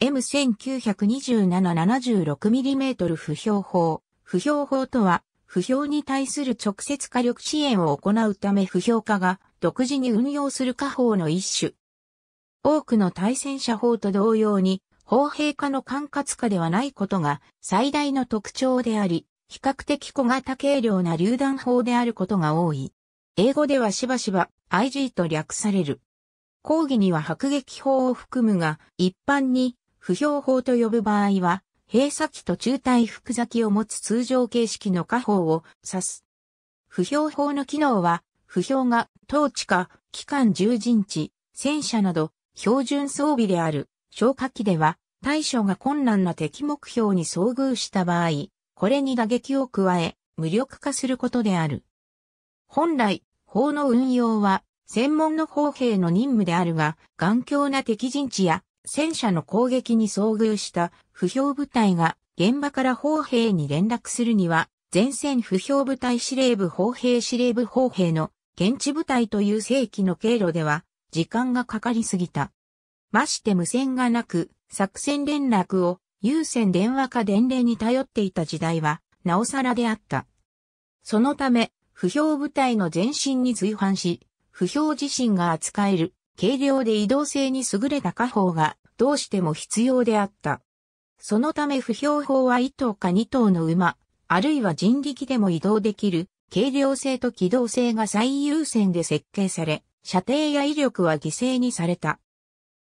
M1927-76mm 不評法。不評法とは、不評に対する直接火力支援を行うため不評化が独自に運用する火法の一種。多くの対戦車法と同様に、砲兵化の管轄下ではないことが最大の特徴であり、比較的小型軽量な榴弾砲であることが多い。英語ではしばしば IG と略される。講義には迫撃砲を含むが、一般に不評法と呼ぶ場合は、閉鎖期と中退複座期を持つ通常形式の下法を指す。不評法の機能は、不評が統治か、機関従陣地、戦車など標準装備である消火器では対処が困難な敵目標に遭遇した場合、これに打撃を加え無力化することである。本来、法の運用は専門の砲兵の任務であるが、頑強な敵陣地や戦車の攻撃に遭遇した不評部隊が現場から砲兵に連絡するには、前線不評部隊司令部砲兵司令部砲兵の現地部隊という正規の経路では、時間がかかりすぎた。まして無線がなく、作戦連絡を優先電話か伝令に頼っていた時代は、なおさらであった。そのため、不評部隊の前身に随伴し、不評自身が扱える軽量で移動性に優れた火砲がどうしても必要であった。そのため不評砲は1頭か2頭の馬、あるいは人力でも移動できる軽量性と機動性が最優先で設計され、射程や威力は犠牲にされた。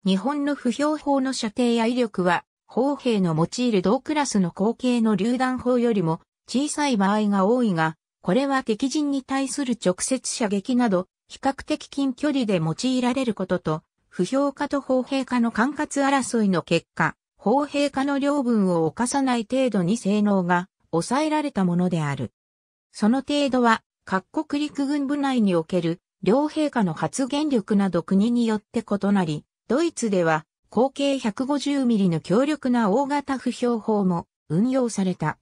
日本の不評砲の射程や威力は、砲兵の用いる同クラスの後継の榴弾砲よりも小さい場合が多いが、これは敵陣に対する直接射撃など比較的近距離で用いられることと、不評化と砲兵化の管轄争いの結果、砲兵化の領分を犯さない程度に性能が抑えられたものである。その程度は、各国陸軍部内における両陛下の発言力など国によって異なり、ドイツでは口径150ミリの強力な大型不評法も運用された。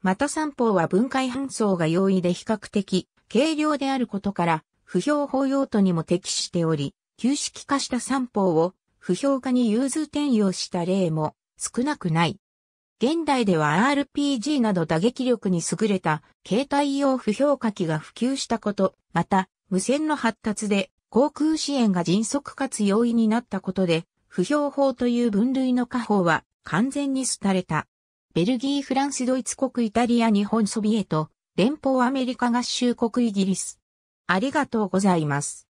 また三方は分解搬送が容易で比較的軽量であることから不評法用途にも適しており、旧式化した三法を不評化に融通転用した例も少なくない。現代では RPG など打撃力に優れた携帯用不評価機が普及したこと、また無線の発達で航空支援が迅速かつ容易になったことで、不評法という分類の下法は完全に廃れた。ベルギー、フランス、ドイツ国、イタリア、日本、ソビエト、連邦アメリカ合衆国、イギリス、ありがとうございます。